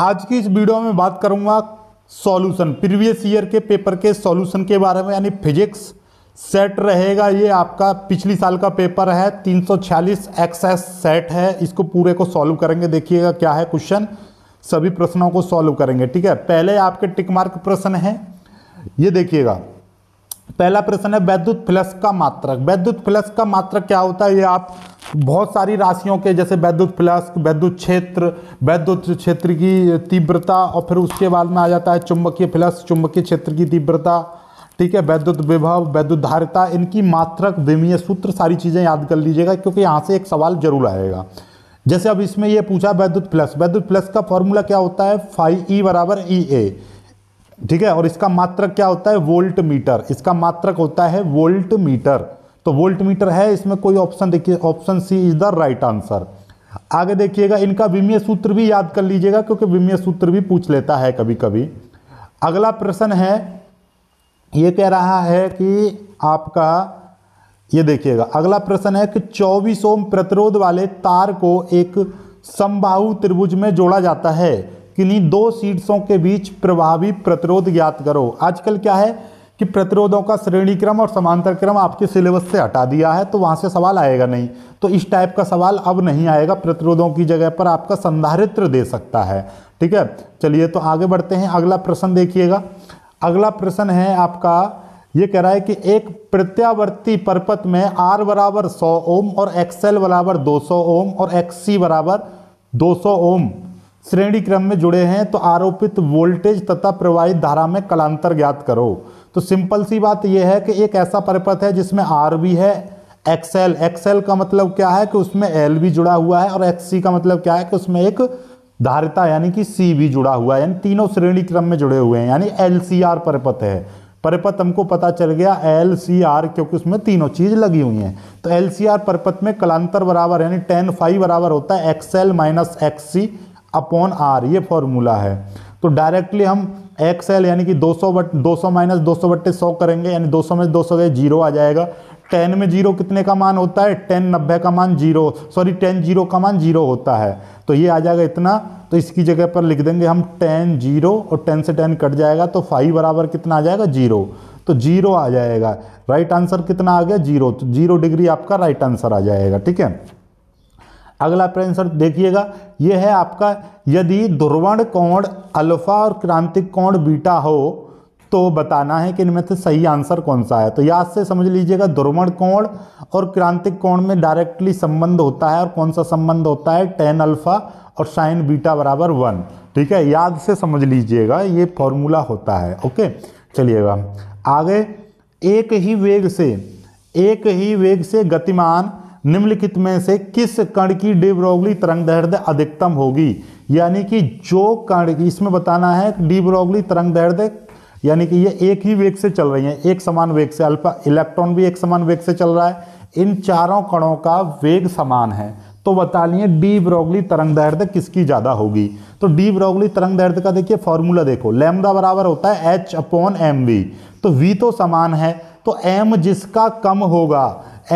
आज की इस वीडियो में बात करूंगा सॉल्यूशन प्रीवियस ईयर के पेपर के सॉल्यूशन के बारे में यानी फिजिक्स सेट रहेगा ये आपका पिछली साल का पेपर है 346 एक्सेस सेट है इसको पूरे को सॉल्व करेंगे देखिएगा क्या है क्वेश्चन सभी प्रश्नों को सॉल्व करेंगे ठीक है पहले आपके टिक मार्क प्रश्न है ये देखिएगा पहला प्रश्न है वैद्युत फ्लक्स का मात्रक वैद्युत फ्लक्स का मात्रक क्या होता है ये आप बहुत सारी राशियों के जैसे वैद्युत फ्लक्स वैद्युत क्षेत्र वैद्युत क्षेत्र की तीव्रता और फिर उसके बाद में आ जाता है चुंबकीय फ्लक्स चुंबकीय क्षेत्र की तीव्रता ठीक है वैद्युत विभव वैद्युत धारिता इनकी मात्रक विमीय सूत्र सारी चीज़ें याद कर लीजिएगा क्योंकि यहाँ से एक सवाल जरूर आएगा जैसे अब इसमें यह पूछा वैद्युत प्लस वैद्युत प्लस का फॉर्मूला क्या होता है फाइव ई बराबर ई ए ठीक है और इसका मात्रक क्या होता है वोल्ट मीटर इसका मात्रक होता है वोल्ट मीटर तो वोल्ट मीटर है इसमें कोई ऑप्शन देखिए option C is the right answer आगे देखिएगा इनका विमय सूत्र भी याद कर लीजिएगा क्योंकि विमय सूत्र भी पूछ लेता है कभी कभी अगला प्रश्न है ये कह रहा है कि आपका ये देखिएगा अगला प्रश्न है कि 24 ओम प्रतिरोध वाले तार को एक संबाहु त्रिभुज में जोड़ा जाता है किन्हीं दो शीर्षों के बीच प्रभावी प्रतिरोध ज्ञात करो आजकल क्या है कि प्रतिरोधों का श्रेणी क्रम और समांतर क्रम आपके सिलेबस से हटा दिया है तो वहाँ से सवाल आएगा नहीं तो इस टाइप का सवाल अब नहीं आएगा प्रतिरोधों की जगह पर आपका संधारित्र दे सकता है ठीक है चलिए तो आगे बढ़ते हैं अगला प्रश्न देखिएगा अगला प्रश्न है आपका ये कह रहा है कि एक प्रत्यावर्ती परपथ में आर बराबर सौ ओम और एक्सएल बराबर दो सौ ओम और एक्स बराबर दो सौ ओम श्रेणी क्रम में जुड़े हैं तो आरोपित वोल्टेज तथा प्रवाहित धारा में कलांतर ज्ञात करो तो सिंपल सी बात यह है कि एक ऐसा परिपथ है जिसमें आर भी है एक्सएल एक्सएल का मतलब क्या है कि उसमें एल भी जुड़ा हुआ है और एक्स का मतलब क्या है कि उसमें एक धारिता यानी कि सी भी जुड़ा हुआ है यानी तीनों श्रेणी क्रम में जुड़े हुए हैं यानी एल सी आर परिपथ है परिपथ हमको पता चल गया एल सी आर क्योंकि उसमें तीनों चीज़ लगी हुई हैं तो एल सी आर परिपथ में कलांतर बराबर यानी टेन फाइव बराबर होता है XL minus X C upon R ये फॉर्मूला है तो डायरेक्टली हम एक्स एल यानी कि 200 बट सौ माइनस दो सौ बट्टे सौ करेंगे यानी 200 में 200 गए जीरो आ जाएगा टेन में जीरो कितने का मान होता है टेन नब्बे का मान जीरो सॉरी टेन जीरो का मान जीरो होता है तो ये आ जाएगा इतना तो इसकी जगह पर लिख देंगे हम टेन जीरो और टेन से टेन कट जाएगा तो फाइव बराबर कितना आ जाएगा जीरो तो जीरो आ जाएगा राइट आंसर कितना आ गया जीरो तो जीरो डिग्री आपका राइट आंसर आ जाएगा ठीक है अगला प्रश्न देखिएगा यह है आपका यदि ध्रुवण कोण अल्फा और क्रांतिक कोण बीटा हो तो बताना है कि इनमें से सही आंसर कौन सा है तो याद से समझ लीजिएगा ध्रुवण कोण और क्रांतिक कोण में डायरेक्टली संबंध होता है और कौन सा संबंध होता है टेन अल्फा और साइन बीटा बराबर वन ठीक है याद से समझ लीजिएगा ये फॉर्मूला होता है ओके चलिएगा आगे एक ही वेग से एक ही वेग से गतिमान निम्नलिखित में से किस कण की डिब्रोगली तरंग दैर्ध्य अधिकतम होगी यानी कि जो कण इसमें बताना है डिब्रोगली तरंग दैर्ध्य यानी कि ये एक ही वेग से चल रही है एक समान वेग से अल्फा इलेक्ट्रॉन भी एक समान वेग से चल रहा है इन चारों कणों का वेग समान है तो बता लिए डी ब्रोगली तरंग दैर्ध्य किसकी ज़्यादा होगी तो डी ब्रोगली तरंग दैर्ध्य का देखिए फॉर्मूला देखो लैम्डा बराबर होता है एच अपॉन एम वी तो वी तो समान है तो एम जिसका कम होगा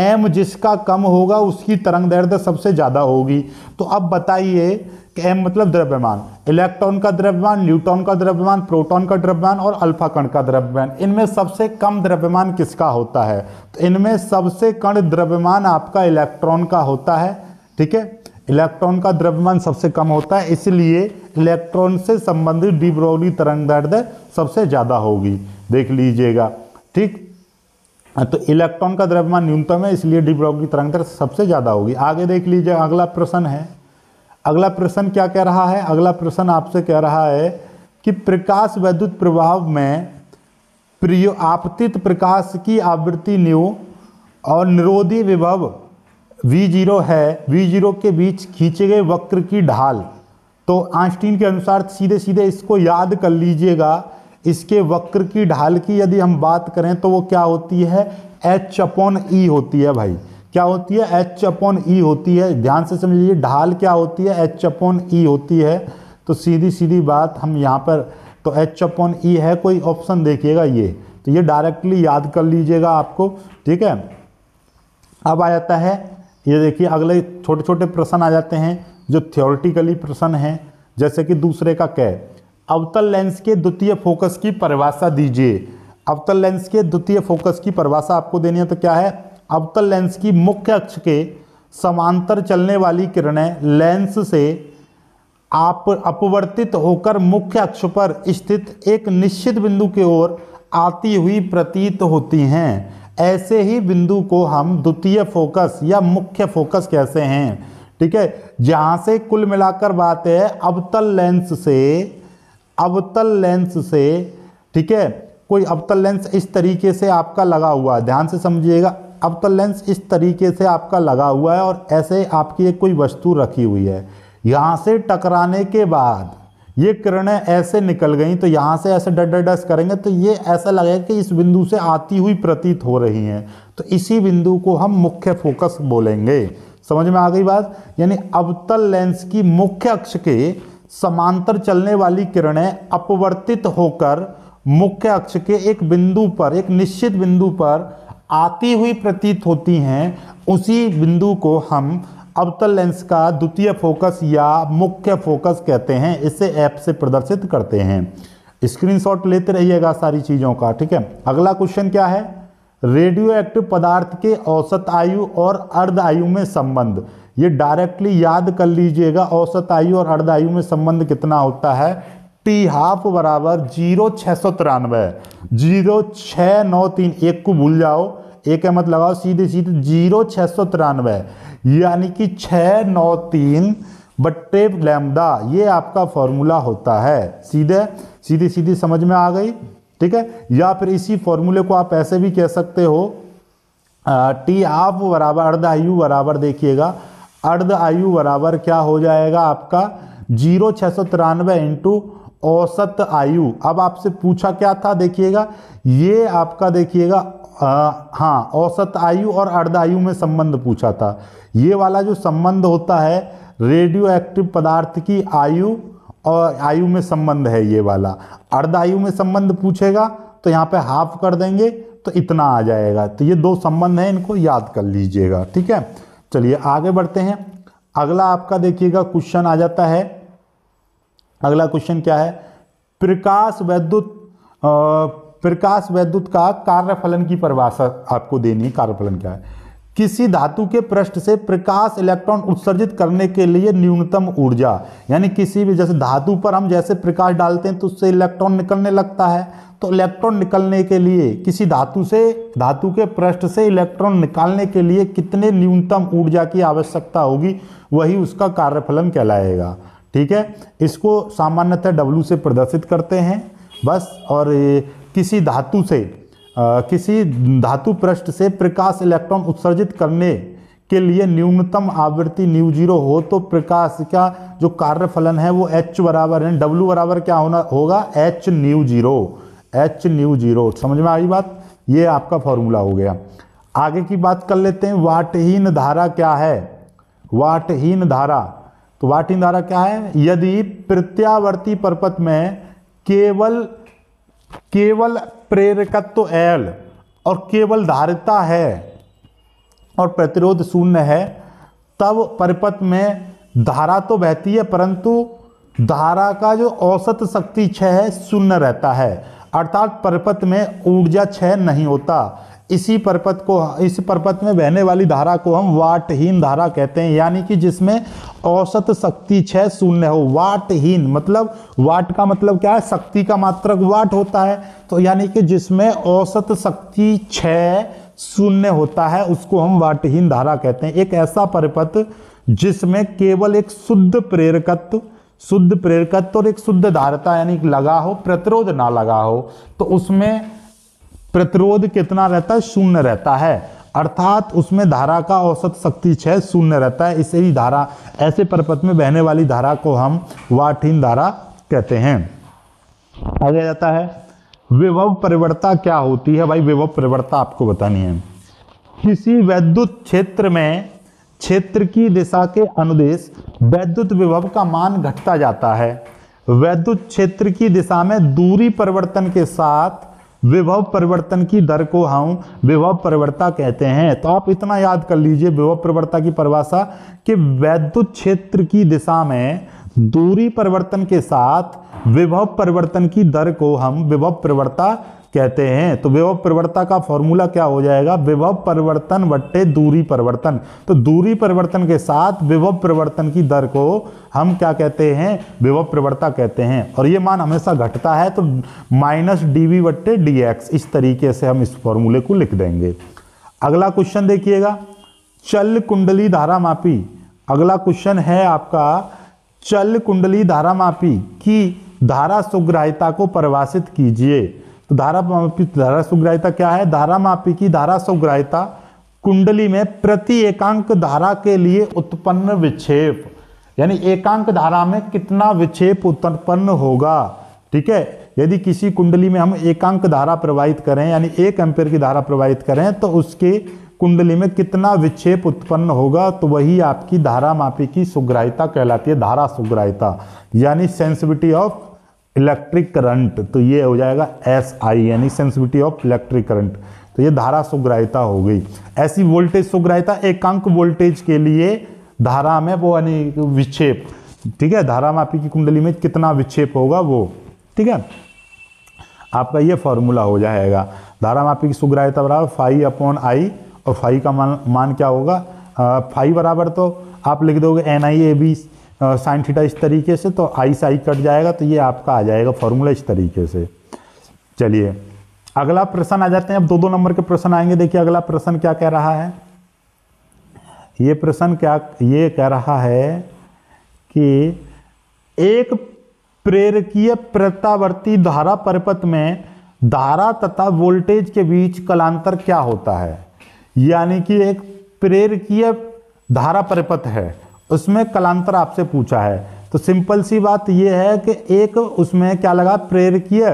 एम जिसका कम होगा उसकी तरंग दैर्ध्य सबसे ज़्यादा होगी तो अब बताइए कि एम मतलब द्रव्यमान इलेक्ट्रॉन का द्रव्यमान न्यूट्रॉन का द्रव्यमान प्रोटॉन का द्रव्यमान और अल्फा कण का द्रव्यमान इनमें सबसे कम द्रव्यमान किसका होता है तो इनमें सबसे कण द्रव्यमान आपका इलेक्ट्रॉन का होता है ठीक है इलेक्ट्रॉन का द्रव्यमान सबसे कम होता है इसलिए इलेक्ट्रॉन से संबंधित डिब्रोली तरंग दर्द सबसे ज़्यादा होगी देख लीजिएगा ठीक हाँ, तो इलेक्ट्रॉन का द्रव्यमान न्यूनतम है इसलिए डी ब्रॉगली तरंगदर सबसे ज़्यादा होगी आगे देख लीजिए अगला प्रश्न है अगला प्रश्न क्या कह रहा है अगला प्रश्न आपसे कह रहा है कि प्रकाश वैद्युत प्रभाव में प्रियो आपतित प्रकाश की आवृत्ति न्यू और निरोधी विभव वी जीरो है वी जीरो के बीच खींचे गए वक्र की ढाल तो आइंस्टीन के अनुसार सीधे सीधे इसको याद कर लीजिएगा इसके वक्र की ढाल की यदि हम बात करें तो वो क्या होती है एच अपॉन ई होती है भाई क्या होती है एच अपॉन ई होती है ध्यान से समझ लीजिए ढाल क्या होती है एच अपॉन ई होती है तो सीधी सीधी बात हम यहाँ पर तो एच अपॉन ई है कोई ऑप्शन देखिएगा ये तो ये डायरेक्टली याद कर लीजिएगा आपको ठीक है अब आ जाता है ये देखिए अगले छोटे छोटे प्रश्न आ जाते हैं जो थियोरटिकली प्रश्न हैं जैसे कि दूसरे का कै अवतल लेंस के द्वितीय फोकस की परिभाषा दीजिए अवतल लेंस के द्वितीय फोकस की परिभाषा आपको देनी है तो क्या है अवतल लेंस की मुख्य अक्ष के समांतर चलने वाली किरणें लेंस से आप अपवर्तित होकर मुख्य अक्ष पर स्थित एक निश्चित बिंदु की ओर आती हुई प्रतीत होती हैं ऐसे ही बिंदु को हम द्वितीय फोकस या मुख्य फोकस कहते हैं ठीक है जहाँ से कुल मिलाकर बात है अवतल लेंस से अवतल लेंस से ठीक है कोई अवतल लेंस इस तरीके से आपका लगा हुआ है ध्यान से समझिएगा अवतल लेंस इस तरीके से आपका लगा हुआ है और ऐसे आपकी एक कोई वस्तु रखी हुई है यहाँ से टकराने के बाद ये किरणें ऐसे निकल गई तो यहाँ से ऐसे डर डस करेंगे तो ये ऐसा लगेगा कि इस बिंदु से आती हुई प्रतीत हो रही हैं तो इसी बिंदु को हम मुख्य फोकस बोलेंगे समझ में आ गई बात यानी अवतल लेंस की मुख्य अक्ष के समांतर चलने वाली किरणें अपवर्तित होकर मुख्य अक्ष के एक बिंदु पर एक निश्चित बिंदु पर आती हुई प्रतीत होती हैं उसी बिंदु को हम अवतल लेंस का द्वितीय फोकस या मुख्य फोकस कहते हैं इसे ऐप से प्रदर्शित करते हैं स्क्रीनशॉट लेते रहिएगा सारी चीज़ों का ठीक है अगला क्वेश्चन क्या है रेडियो एक्टिव पदार्थ के औसत आयु और अर्ध आयु में संबंध ये डायरेक्टली याद कर लीजिएगा औसत आयु और अर्ध आयु में संबंध कितना होता है टी हाफ बराबर जीरो छः सौ तिरानवे जीरो छः नौ तीन एक को भूल जाओ एक मत लगाओ सीधे सीधे जीरो छः सौ तिरानवे यानी कि छः नौ तीन बट्टे लैमदा ये आपका फॉर्मूला होता है सीधे सीधे सीधे समझ में आ गई ठीक है या फिर इसी फॉर्मूले को आप ऐसे भी कह सकते हो टी आप बराबर अर्ध आयु बराबर देखिएगा अर्ध आयु बराबर क्या हो जाएगा आपका जीरो छः सौ तिरानवे इंटू औसत आयु अब आपसे पूछा क्या था देखिएगा ये आपका देखिएगा हाँ औसत आयु और अर्ध आयु में संबंध पूछा था ये वाला जो संबंध होता है रेडियो एक्टिव पदार्थ की आयु और आयु में संबंध है ये वाला अर्ध आयु में संबंध पूछेगा तो यहाँ पे हाफ कर देंगे तो इतना आ जाएगा तो ये दो संबंध हैं इनको याद कर लीजिएगा ठीक है चलिए आगे बढ़ते हैं अगला आपका देखिएगा क्वेश्चन आ जाता है अगला क्वेश्चन क्या है प्रकाश वैद्युत प्रकाश वैद्युत का कार्यफलन की परिभाषा आपको देनी है कार्यफलन क्या है किसी धातु के पृष्ठ से प्रकाश इलेक्ट्रॉन उत्सर्जित करने के लिए न्यूनतम ऊर्जा यानी किसी भी जैसे धातु पर हम जैसे प्रकाश डालते हैं तो उससे इलेक्ट्रॉन निकलने लगता है तो इलेक्ट्रॉन निकलने के लिए किसी धातु से धातु के पृष्ठ से इलेक्ट्रॉन निकालने के लिए कितने न्यूनतम ऊर्जा की आवश्यकता होगी वही उसका कार्यफलन कहलाएगा ठीक है इसको सामान्यतः डब्लू से प्रदर्शित करते हैं बस और किसी धातु से किसी धातु पृष्ठ से प्रकाश इलेक्ट्रॉन उत्सर्जित करने के लिए न्यूनतम आवृत्ति न्यू जीरो हो तो प्रकाश का जो कार्य फलन है वो एच बराबर है डब्ल्यू बराबर क्या होना होगा H nu zero H nu zero समझ में आई बात ये आपका फॉर्मूला हो गया आगे की बात कर लेते हैं वाटहीन धारा क्या है वाटहीन धारा तो वाटहीन धारा क्या है यदि प्रत्यावर्ती परपथ में केवल केवल प्रेरकत्व एल और केवल धारिता है और प्रतिरोध शून्य है तब परिपथ में धारा तो बहती है परंतु धारा का जो औसत शक्ति क्षय है शून्य रहता है अर्थात परिपथ में ऊर्जा क्षय नहीं होता इसी पर्वत को इस पर्वत में बहने वाली धारा को हम वाटहीन धारा कहते हैं यानी कि जिसमें औसत शक्ति छः शून्य हो वाटहीन मतलब वाट का मतलब क्या है शक्ति का मात्रक वाट होता है तो यानी कि जिसमें औसत शक्ति छः शून्य होता है उसको हम वाटहीन धारा कहते हैं एक ऐसा परपथ जिसमें केवल एक शुद्ध प्रेरकत्व शुद्ध प्रेरकत्व और एक शुद्ध धारता यानी लगा हो प्रतिरोध ना लगा हो तो उसमें प्रतिरोध कितना रहता है शून्य रहता है अर्थात उसमें धारा का औसत शक्ति क्षय शून्य रहता है इसे ही धारा ऐसे परपत में बहने वाली धारा को हम वाठीन धारा कहते हैं आगे जाता है विभव परिवर्ता क्या होती है भाई विभव परिवर्ता आपको बतानी है किसी वैद्युत क्षेत्र में क्षेत्र की दिशा के अनुदेश वैद्युत विभव का मान घटता जाता है वैद्युत क्षेत्र की दिशा में दूरी परिवर्तन के साथ विभव परिवर्तन की दर को हम विभव परिवर्ता कहते हैं तो आप इतना याद कर लीजिए विभव परिवर्ता की परिभाषा कि वैद्युत क्षेत्र की दिशा में दूरी परिवर्तन के साथ विभव परिवर्तन की दर को हम विभव परिवर्ता कहते हैं तो विभव परिवर्तन का फॉर्मूला क्या हो जाएगा विभव परिवर्तन बट्टे दूरी परिवर्तन तो दूरी परिवर्तन के साथ विभव परिवर्तन की दर को हम क्या कहते हैं विभव प्रवर्ता कहते हैं और ये मान हमेशा घटता है तो माइनस डी वी बट्टे डी एक्स इस तरीके से हम इस फॉर्मूले को लिख देंगे अगला क्वेश्चन देखिएगा चल कुंडली धारा मापी अगला क्वेश्चन है आपका चल कुंडली धारा मापी की धारा सुग्राहिता को परिभाषित कीजिए तो धारा मापी धारा सुग्राहिता क्या है धारा मापी की धारा सुग्राहिता कुंडली में प्रति एकांक धारा के लिए उत्पन्न विक्षेप यानी एकांक धारा में कितना विक्षेप उत्पन्न होगा ठीक है यदि किसी कुंडली में हम एकांक धारा प्रवाहित करें यानी एक एम्पेयर की धारा प्रवाहित करें तो उसके कुंडली में कितना विक्षेप उत्पन्न होगा तो वही आपकी धारा मापी की सुग्राहिता कहलाती है धारा सुग्राहिता यानी सेंसिविटी ऑफ इलेक्ट्रिक करंट तो ये हो जाएगा एस आई यानी सेंसिटिविटी ऑफ इलेक्ट्रिक करंट तो ये धारा सुग्राहिता हो गई ऐसी वोल्टेज सुग्राहिता एकांक वोल्टेज के लिए धारा में वो यानी विक्षेप ठीक है धारा मापी की कुंडली में कितना विक्षेप होगा वो ठीक है आपका ये फॉर्मूला हो जाएगा धारा मापी की सुग्राहिता बराबर फाइव अपॉन आई और फाइव का मान मान क्या होगा फाइव बराबर तो आप लिख दोगे N I A B sine theta इस तरीके से तो आई साई कट जाएगा तो ये आपका आ जाएगा फॉर्मूला इस तरीके से चलिए अगला प्रश्न आ जाते हैं अब दो दो नंबर के प्रश्न आएंगे देखिए अगला प्रश्न क्या कह रहा है ये प्रश्न क्या ये कह रहा है कि एक प्रेरकीय प्रत्यावर्ती धारा परिपथ में धारा तथा वोल्टेज के बीच कलांतर क्या होता है यानी कि एक प्रेरकीय धारा परिपथ है उसमें कलांतर आपसे पूछा है तो सिंपल सी बात यह है कि एक उसमें क्या लगा प्रेरकीय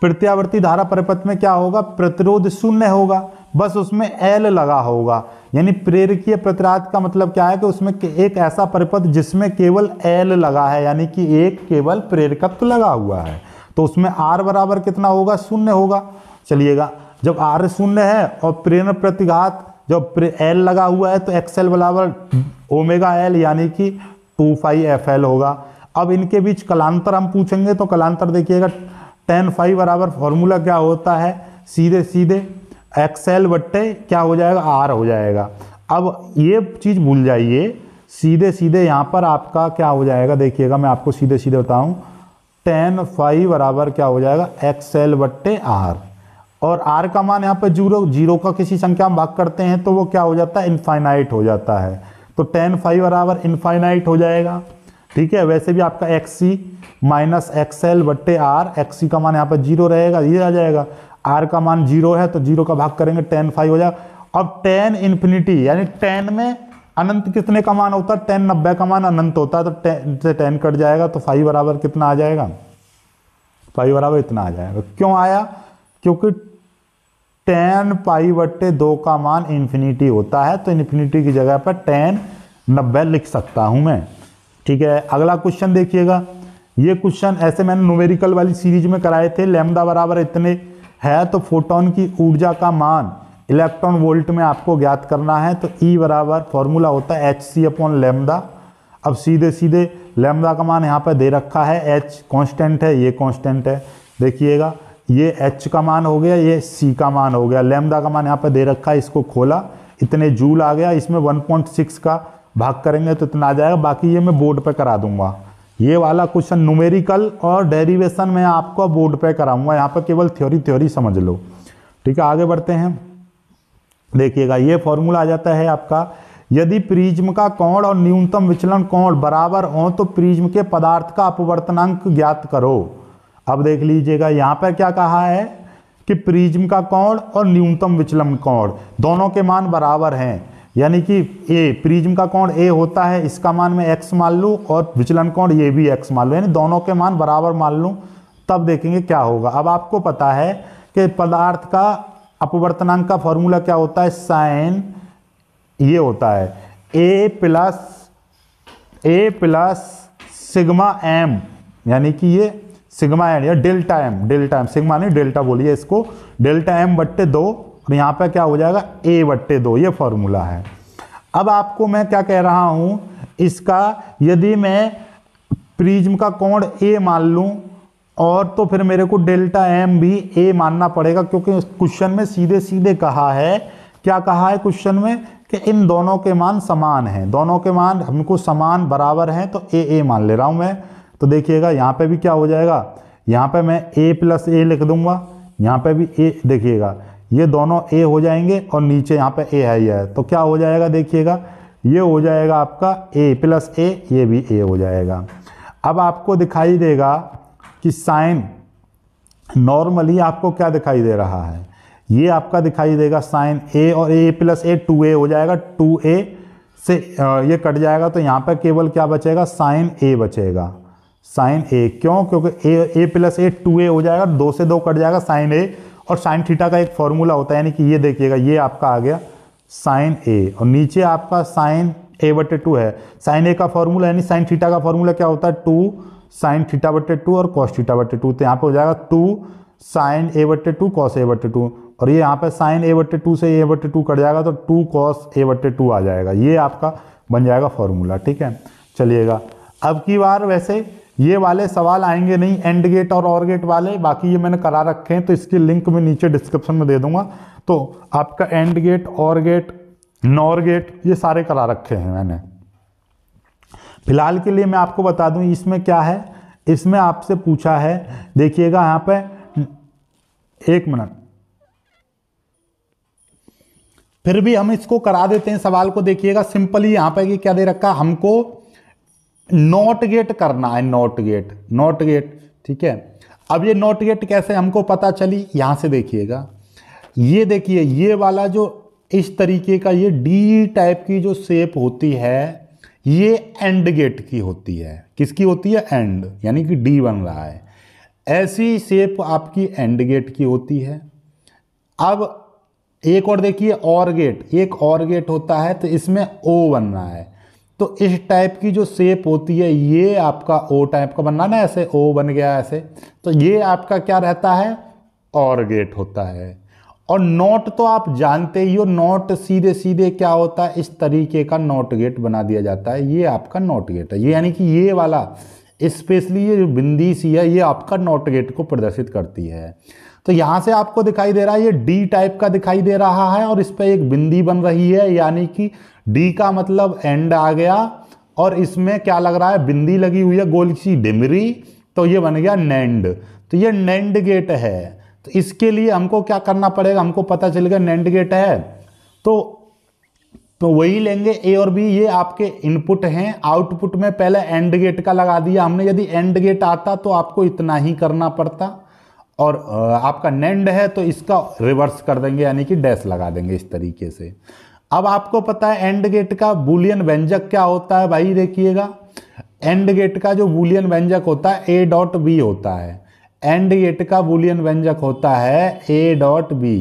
प्रत्यावर्ती धारा परिपथ में क्या होगा प्रतिरोध शून्य होगा बस उसमें एल लगा होगा यानी प्रेरकीय प्रतिराध का मतलब क्या है कि उसमें एक ऐसा परिपथ जिसमें केवल एल लगा है यानी कि एक केवल प्रेरकत्व लगा हुआ है तो उसमें आर बराबर कितना होगा शून्य होगा चलिएगा जब आर शून्य है और प्रेरण प्रतिघात जब एल लगा हुआ है तो एक्सएल बराबर ओमेगा एल यानी कि टू फाइव एफ एल होगा अब इनके बीच कलांतर हम पूछेंगे तो कलांतर देखिएगा टेन फाइव बराबर फॉर्मूला क्या होता है सीधे सीधे एक्सएल बट्टे क्या हो जाएगा आर हो जाएगा अब ये चीज़ भूल जाइए सीधे सीधे यहाँ पर आपका क्या हो जाएगा देखिएगा मैं आपको सीधे सीधे बताऊँ टेन फाइव बराबर क्या हो जाएगा एक्सएल बट्टे आर और आर का मान यहाँ पर जीरो जीरो का किसी संख्या में भाग करते हैं तो वो क्या हो जाता है इनफाइनाइट हो जाता है तो टेन फाइव बराबर इनफाइनाइट हो जाएगा ठीक है वैसे भी आपका X C minus X L बट्टे आर एक्स सी का मान यहाँ पर जीरो रहेगा ये आ जाएगा आर का मान जीरो है तो जीरो का भाग करेंगे टेन फाइव हो जाएगा अब टेन इन्फिनिटी यानी टेन में अनंत कितने का मान होता है टेन नब्बे का मान अनंत होता है तो टेन से टेन कट जाएगा तो फाइव बराबर कितना आ जाएगा फाइव बराबर इतना आ जाएगा क्यों आया क्योंकि टेन पाई बट्टे दो का मान इन्फिनिटी होता है तो इन्फिनिटी की जगह पर टेन नब्बे लिख सकता हूं मैं ठीक है अगला क्वेश्चन देखिएगा ये क्वेश्चन ऐसे मैंने नोमेरिकल वाली सीरीज में कराए थे लेमदा बराबर इतने है तो फोटोन की ऊर्जा का मान इलेक्ट्रॉन वोल्ट में आपको ज्ञात करना है तो ई e बराबर फॉर्मूला होता है एच सी अपॉन लेमदा अब सीधे सीधे लेमदा का मान यहाँ पर दे रखा है एच कॉन्स्टेंट है ये कॉन्स्टेंट है देखिएगा ये एच का मान हो गया ये सी का मान हो गया लेमदा का मान यहाँ पर दे रखा है इसको खोला इतने जूल आ गया इसमें 1.6 का भाग करेंगे तो इतना आ जाएगा बाकी ये मैं बोर्ड पे करा दूंगा ये वाला क्वेश्चन न्यूमेरिकल और डेरिवेशन मैं आपको बोर्ड पे कराऊंगा यहाँ पर केवल थ्योरी थ्योरी समझ लो ठीक है आगे बढ़ते हैं देखिएगा ये फॉर्मूला आ जाता है आपका यदि प्रिज्म का कोण और न्यूनतम विचलन कोण बराबर हो तो प्रिज्म के पदार्थ का अपवर्तनांक ज्ञात करो अब देख लीजिएगा यहां पर क्या कहा है कि प्रिज्म का कोण और न्यूनतम विचलन कोण दोनों के मान बराबर हैं यानी कि ए प्रिज्म का कोण ए होता है इसका मान मैं एक्स मान लूँ और विचलन कोण ये भी एक्स मान लूँ यानी दोनों के मान बराबर मान लूँ तब देखेंगे क्या होगा अब आपको पता है कि पदार्थ का अपवर्तनांक का फॉर्मूला क्या होता है साइन ये होता है A plus A plus sigma M यानी कि ये सिग्मा एन या delta M delta M sigma नहीं डेल्टा बोलिए इसको डेल्टा एम बट्टे दो और यहाँ पे क्या हो जाएगा ए बट्टे दो ये फॉर्मूला है अब आपको मैं क्या कह रहा हूँ इसका यदि मैं प्रिज्म का कोण ए मान लूँ और तो फिर मेरे को डेल्टा एम भी ए मानना पड़ेगा क्योंकि क्वेश्चन में सीधे सीधे कहा है क्या कहा है क्वेश्चन में कि इन दोनों के मान समान हैं दोनों के मान हमको समान बराबर हैं तो ए ए मान ले रहा हूँ मैं तो देखिएगा यहाँ पे भी क्या हो जाएगा यहाँ पे मैं ए प्लस ए लिख दूंगा यहाँ पे भी ए देखिएगा ये दोनों ए हो जाएंगे और नीचे यहाँ पे ए है ये तो क्या हो जाएगा देखिएगा ये हो जाएगा आपका ए प्लस ए ये भी ए हो जाएगा अब आपको दिखाई देगा कि साइन नॉर्मली आपको क्या दिखाई दे रहा है ये आपका दिखाई देगा साइन ए और ए प्लस ए टू ए हो जाएगा टू ए से ये कट जाएगा तो यहाँ पर केवल क्या बचेगा साइन ए बचेगा साइन ए क्यों क्योंकि ए ए प्लस ए टू ए हो जाएगा दो से दो कट जाएगा साइन ए और साइन थीटा का एक फॉर्मूला होता है यानी कि ये देखिएगा ये आपका आ गया साइन ए और नीचे आपका साइन ए बटे टू है साइन ए का फॉर्मूला यानी साइन थीटा का फॉर्मूला क्या होता है टू साइन थीटा बटे टू और कॉस थीटा बटे टू तो यहाँ पे हो जाएगा टू साइन ए बटे टू कॉस ए बटे टू और ये यहाँ पे साइन ए बटे टू से ए बटे टू कट जाएगा तो टू कॉस ए बटे टू आ जाएगा ये आपका बन जाएगा फॉर्मूला ठीक है चलिएगा अब की बार वैसे ये वाले सवाल आएंगे नहीं एंड गेट और और गेट वाले बाकी ये मैंने करा रखे हैं तो इसकी लिंक मैं नीचे डिस्क्रिप्शन में दे दूंगा तो आपका एंड गेट और गेट नॉर गेट ये सारे करा रखे हैं मैंने फिलहाल के लिए मैं आपको बता दूं इसमें क्या है इसमें आपसे पूछा है देखिएगा यहाँ पे एक मिनट फिर भी हम इसको करा देते हैं सवाल को देखिएगा सिंपली यहाँ पे कि क्या दे रखा हमको नॉट गेट करना है नॉट गेट नॉट गेट ठीक है अब ये नॉट गेट कैसे हमको पता चली यहां से देखिएगा ये देखिए ये वाला जो इस तरीके का ये डी टाइप की जो शेप होती है ये एंड गेट की होती है किसकी होती है एंड यानी कि डी बन रहा है ऐसी शेप आपकी एंड गेट की होती है अब एक और देखिए और गेट एक और गेट होता है तो इसमें ओ बन रहा है तो इस टाइप की जो शेप होती है ये आपका ओ टाइप का बनना ना ऐसे ओ बन गया ऐसे तो ये आपका क्या रहता है और गेट होता है और नॉट तो आप जानते ही हो नॉट सीधे सीधे क्या होता है इस तरीके का नॉट गेट बना दिया जाता है ये आपका नॉट गेट है ये यानी कि ये वाला स्पेशली ये जो बिंदी सी है ये आपका नॉट गेट को प्रदर्शित करती है तो यहाँ से आपको दिखाई दे रहा है ये डी टाइप का दिखाई दे रहा है और इस पर एक बिंदी बन रही है यानी कि डी का मतलब एंड आ गया और इसमें क्या लग रहा है बिंदी लगी हुई है गोल सी डिमरी तो ये बन गया नैंड तो ये नैंड गेट है तो इसके लिए हमको क्या करना पड़ेगा हमको पता चल गया नैंड गेट है तो तो वही लेंगे ए और बी ये आपके इनपुट हैं आउटपुट में पहले एंड गेट का लगा दिया हमने यदि एंड गेट आता तो आपको इतना ही करना पड़ता और आपका नेंड है तो इसका रिवर्स कर देंगे यानी कि डैश लगा देंगे इस तरीके से अब आपको पता है एंड गेट का बुलियन व्यंजक क्या होता है भाई देखिएगा एंड गेट का जो बुलियन व्यंजक होता है ए डॉट बी होता है एंड गेट का बुलियन व्यंजक होता है ए डॉट बी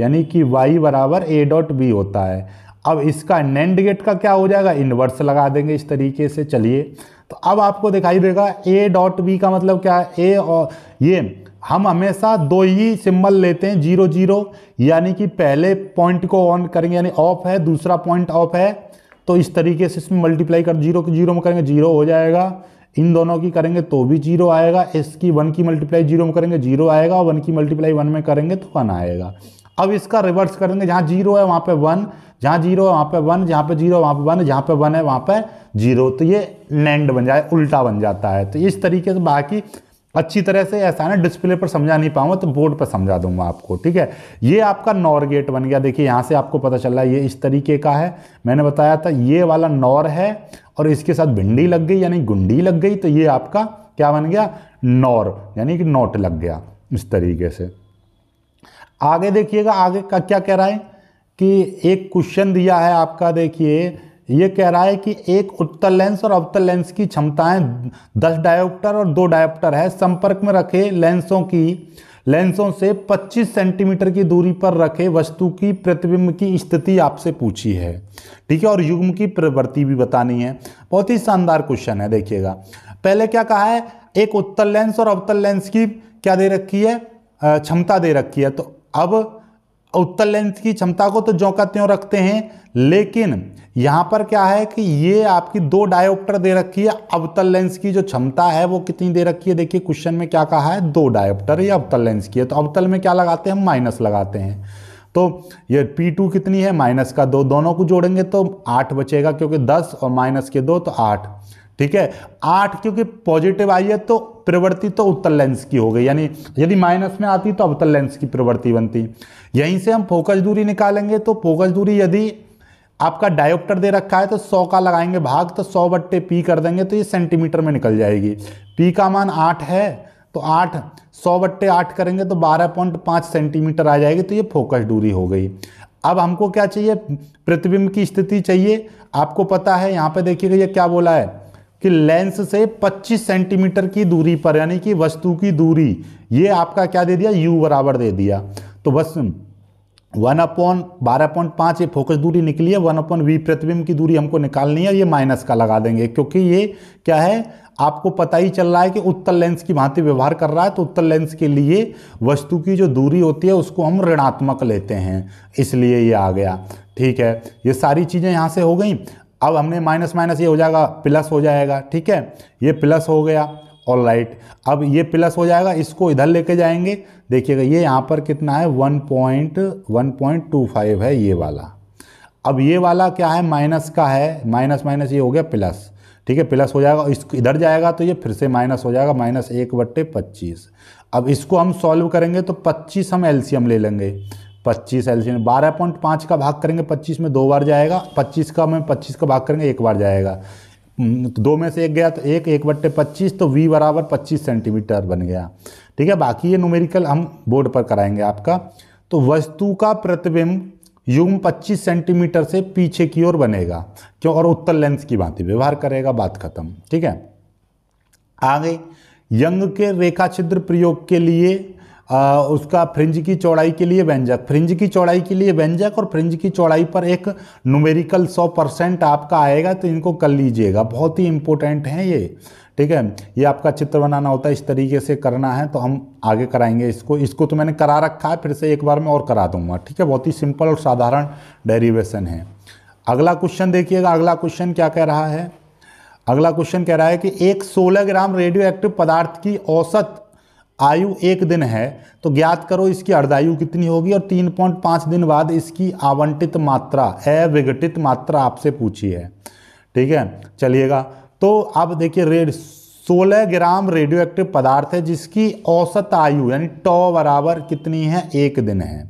यानी कि वाई बराबर ए डॉट बी होता है अब इसका नैंड गेट का क्या हो जाएगा इन्वर्स लगा देंगे इस तरीके से चलिए तो अब आपको दिखाई देगा ए डॉट बी का मतलब क्या है ए और ये हम हमेशा दो ही सिंबल लेते हैं जीरो जीरो यानी कि पहले पॉइंट को ऑन करेंगे यानी ऑफ है दूसरा पॉइंट ऑफ है तो इस तरीके से इसमें मल्टीप्लाई कर जीरो जीरो में करेंगे जीरो हो जाएगा इन दोनों की करेंगे तो भी जीरो आएगा एस की वन की मल्टीप्लाई जीरो में करेंगे जीरो आएगा और वन की मल्टीप्लाई वन में करेंगे तो वन आएगा अब इसका रिवर्स करेंगे जहाँ जीरो है वहाँ पे वन जहाँ जीरो है वहाँ पे वन जहाँ पे जीरो वहाँ पे वन जहाँ पे वन है वहाँ पे जीरो तो ये लैंड बन जाए उल्टा बन जाता है तो इस तरीके से बाकी अच्छी तरह से ऐसा ना डिस्प्ले पर समझा नहीं पाऊंगा तो बोर्ड पर समझा दूंगा आपको ठीक है ये आपका नॉर गेट बन गया देखिए यहाँ से आपको पता चल रहा है ये इस तरीके का है मैंने बताया था ये वाला नॉर है और इसके साथ भिंडी लग गई यानी गुंडी लग गई तो ये आपका क्या बन गया नॉर यानी कि नोट लग गया इस तरीके से आगे देखिएगा आगे का क्या कह रहा है कि एक क्वेश्चन दिया है आपका देखिए ये कह रहा है कि एक उत्तर लेंस और अवतल लेंस की क्षमताएं दस डायोप्टर और दो डायोप्टर है संपर्क में रखे लेंसों की लेंसों से 25 सेंटीमीटर की दूरी पर रखे वस्तु की प्रतिबिंब की स्थिति आपसे पूछी है ठीक है और युग्म की प्रवृत्ति भी बतानी है बहुत ही शानदार क्वेश्चन है देखिएगा पहले क्या कहा है एक उत्तर लेंस और अवतल लेंस की क्या दे रखी है क्षमता दे रखी है तो अब उत्तर लेंस की क्षमता को तो ज्यों का त्यों रखते हैं लेकिन यहाँ पर क्या है कि ये आपकी दो डायोप्टर दे रखी है अवतल लेंस की जो क्षमता है वो कितनी दे रखी है देखिए क्वेश्चन में क्या कहा है दो डायोप्टर ये अवतल लेंस की है तो अवतल में क्या लगाते हैं हम माइनस लगाते हैं तो ये P2 कितनी है माइनस का दो दोनों को जोड़ेंगे तो आठ बचेगा क्योंकि दस और माइनस के दो तो आठ ठीक है आठ क्योंकि पॉजिटिव आई है तो प्रवृत्ति तो उत्तर लेंस की हो गई यानी यदि माइनस में आती तो अवतल लेंस की प्रवृत्ति बनती यहीं से हम फोकस दूरी निकालेंगे तो फोकस दूरी यदि आपका डायोप्टर दे रखा है तो 100 का लगाएंगे भाग तो 100 बट्टे पी कर देंगे तो ये सेंटीमीटर में निकल जाएगी पी का मान 8 है तो 8 100 बट्टे 8 करेंगे तो 12.5 सेंटीमीटर आ जाएगी तो ये फोकस दूरी हो गई अब हमको क्या चाहिए प्रतिबिंब की स्थिति चाहिए आपको पता है यहाँ पे देखिएगा ये क्या बोला है कि लेंस से 25 सेंटीमीटर की दूरी पर यानी कि वस्तु की दूरी ये आपका क्या दे दिया u बराबर दे दिया तो बस वन अपॉन बारह पॉइंट पाँच ये फोकस दूरी निकली है वन अपॉन वी प्रतिबिंब की दूरी हमको निकालनी है ये माइनस का लगा देंगे क्योंकि ये क्या है आपको पता ही चल रहा है कि उत्तर लेंस की भांति व्यवहार कर रहा है तो उत्तर लेंस के लिए वस्तु की जो दूरी होती है उसको हम ऋणात्मक लेते हैं इसलिए ये आ गया ठीक है ये सारी चीज़ें यहाँ से हो गई अब हमने माइनस माइनस ये हो जाएगा प्लस हो जाएगा ठीक है ये प्लस हो गया और लाइट अब ये प्लस हो जाएगा इसको इधर लेके जाएंगे देखिएगा ये यहाँ पर कितना है one point one point two five है ये वाला अब ये वाला क्या है माइनस का है माइनस माइनस ये हो गया प्लस ठीक है प्लस हो जाएगा इसको इधर जाएगा तो ये फिर से माइनस हो जाएगा माइनस एक बट्टे पच्चीस अब इसको हम सॉल्व करेंगे तो पच्चीस हम एलसीएम ले लेंगे पच्चीस एलसीएम बारह पॉइंट पाँच का भाग करेंगे पच्चीस में दो बार जाएगा पच्चीस का में पच्चीस का भाग करेंगे एक बार जाएगा तो दो में से एक गया तो एक एक बट्टे पच्चीस तो वी बराबर पच्चीस सेंटीमीटर बन गया ठीक है बाकी ये न्यूमेरिकल हम बोर्ड पर कराएंगे आपका तो वस्तु का प्रतिबिंब युग्म 25 सेंटीमीटर से पीछे की ओर बनेगा क्यों और उत्तर लेंस की भांति व्यवहार करेगा बात खत्म ठीक है आगे यंग के रेखा छिद्र प्रयोग के लिए आ, उसका फ्रिंज की चौड़ाई के लिए व्यंजक फ्रिंज की चौड़ाई के लिए व्यंजक और फ्रिंज की चौड़ाई पर एक न्यूमेरिकल सौ परसेंट आपका आएगा तो इनको कर लीजिएगा बहुत ही इंपॉर्टेंट हैं ये ठीक है ये आपका चित्र बनाना होता है इस तरीके से करना है तो हम आगे कराएंगे इसको इसको तो मैंने करा रखा है फिर से एक बार मैं और करा दूंगा ठीक है बहुत ही सिंपल और साधारण डेरिवेशन है अगला क्वेश्चन देखिएगा अगला क्वेश्चन क्या कह रहा है अगला क्वेश्चन कह रहा है कि एक सोलह ग्राम रेडियो एक्टिव पदार्थ की औसत आयु एक दिन है तो ज्ञात करो इसकी अर्धायु कितनी होगी और तीन पॉइंट पाँच दिन बाद इसकी आवंटित मात्रा अविघटित मात्रा आपसे पूछी है ठीक है चलिएगा तो अब देखिए रेड 16 ग्राम रेडियो एक्टिव पदार्थ है जिसकी औसत आयु यानी टॉ बराबर कितनी है एक दिन है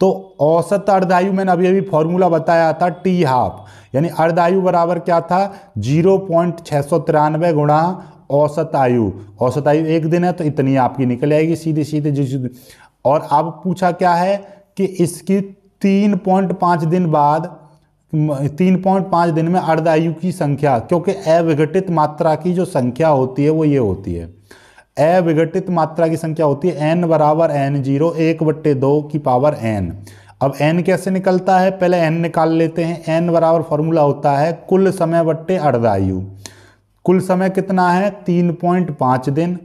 तो औसत अर्धायु मैंने अभी अभी फॉर्मूला बताया था टी हाफ यानी अर्धायु बराबर क्या था जीरो पॉइंट छः सौ तिरानवे गुणा औसत आयु औसत आयु एक दिन है तो इतनी आपकी निकल आएगी सीधे सीधे जिस और अब पूछा क्या है कि इसकी तीन पॉइंट पाँच दिन बाद तीन पॉइंट पाँच दिन में अर्धायु की संख्या क्योंकि अविघटित मात्रा की जो संख्या होती है वो ये होती है अविघटित मात्रा की संख्या होती है एन बराबर एन जीरो एक बट्टे दो की पावर एन अब एन कैसे निकलता है पहले एन निकाल लेते हैं एन बराबर फॉर्मूला होता है कुल समय बट्टे अर्धायु कुल समय कितना है तीन पॉइंट पाँच दिन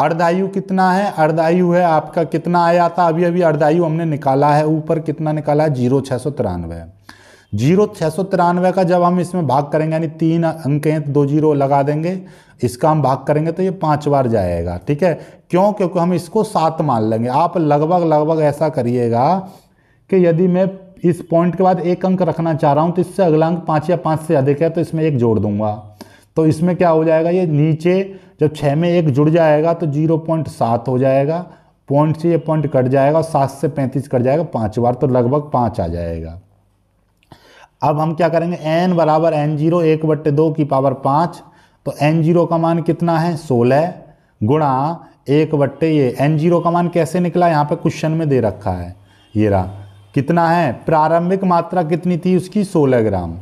अर्धायु कितना है अर्धायु है आपका कितना आया था अभी अभी अर्धायु हमने निकाला है ऊपर कितना निकाला है जीरो छः सौ तिरानवे जीरो छः सौ तिरानवे का जब हम इसमें भाग करेंगे यानी तीन अंक हैं तो दो जीरो लगा देंगे इसका हम भाग करेंगे तो ये पांच बार जाएगा ठीक है क्यों क्योंकि हम इसको सात मान लेंगे आप लगभग लगभग ऐसा करिएगा कि यदि मैं इस पॉइंट के बाद एक अंक रखना चाह रहा हूँ तो इससे अगला अंक पाँच या पाँच से अधिक है तो इसमें एक जोड़ दूंगा तो इसमें क्या हो जाएगा ये नीचे जब छः में एक जुड़ जाएगा तो जीरो पॉइंट सात हो जाएगा पॉइंट से ये पॉइंट कट जाएगा और सात से पैंतीस कट जाएगा पाँच बार तो लगभग पाँच आ जाएगा अब हम क्या करेंगे एन बराबर एन जीरो एक बट्टे दो की पावर पाँच तो एन जीरो का मान कितना है सोलह गुणा एक बट्टे ये एन जीरो का मान कैसे निकला यहाँ पे क्वेश्चन में दे रखा है ये रहा कितना है प्रारंभिक मात्रा कितनी थी उसकी सोलह ग्राम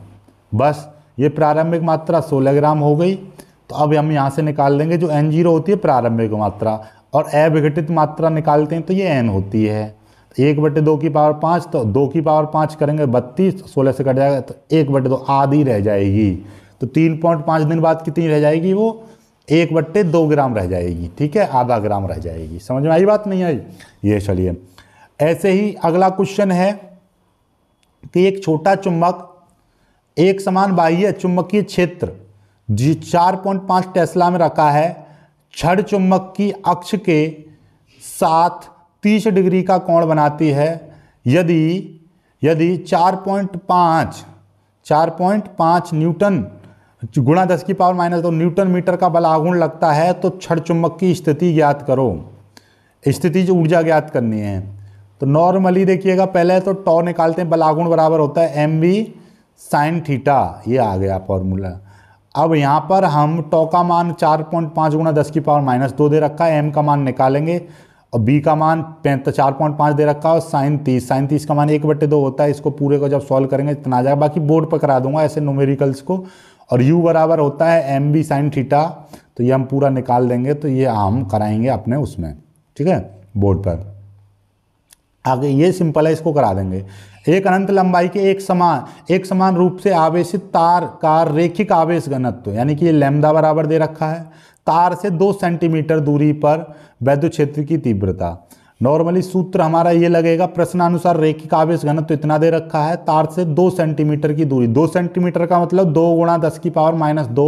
बस ये प्रारंभिक मात्रा 16 ग्राम हो गई तो अब हम यहाँ से निकाल लेंगे जो एन जीरो होती है प्रारंभिक मात्रा और अविघटित मात्रा निकालते हैं तो ये एन होती है एक बटे दो की पावर पाँच तो दो की पावर पाँच करेंगे बत्तीस तो सोलह से कट जाएगा तो एक बटे दो आधी रह जाएगी तो तीन पॉइंट पाँच दिन बाद कितनी रह जाएगी वो एक बट्टे दो ग्राम रह जाएगी ठीक है आधा ग्राम रह जाएगी समझ में आई बात नहीं आई ये चलिए ऐसे ही अगला क्वेश्चन है कि एक छोटा चुंबक एक समान बाह्य चुंबकीय क्षेत्र जी चार पॉइंट पाँच टेस्ला में रखा है छड़ चुंबक की अक्ष के साथ तीस डिग्री का कोण बनाती है यदि यदि चार पॉइंट पाँच चार पॉइंट पाँच न्यूटन गुणा दस की पावर माइनस दो न्यूटन मीटर का बल आगुण लगता है तो छड़ चुंबक की स्थिति ज्ञात करो स्थिति जो ऊर्जा ज्ञात करनी है तो नॉर्मली देखिएगा पहले तो टॉ निकालते हैं बलागुण बराबर होता है एम बी साइन थीटा ये आ गया फॉर्मूला अब यहाँ पर हम टॉ का मान चार पॉइंट पाँच गुना दस की पावर माइनस दो दे रखा है एम का मान निकालेंगे और बी का मान चार पॉइंट पाँच दे रखा है और साइन तीस साइन तीस का मान एक बट्टे दो होता है इसको पूरे को जब सॉल्व करेंगे इतना आ जाएगा बाकी बोर्ड पर करा दूंगा ऐसे नोमेरिकल्स को और यू बराबर होता है एम बी साइन थीटा तो ये हम पूरा निकाल देंगे तो ये हम कराएंगे अपने उसमें ठीक है बोर्ड पर आगे ये सिंपल है इसको करा देंगे एक अनंत लंबाई के एक समान एक समान रूप से आवेशित तार का रेखिक आवेश घनत्व यानी कि ये लैम्डा बराबर दे रखा है तार से दो सेंटीमीटर दूरी पर वैद्युत क्षेत्र की तीव्रता नॉर्मली सूत्र हमारा ये लगेगा प्रश्नानुसार रेखिक आवेश घनत्व इतना दे रखा है तार से दो सेंटीमीटर की दूरी दो सेंटीमीटर का मतलब दो गुणा दस की पावर माइनस दो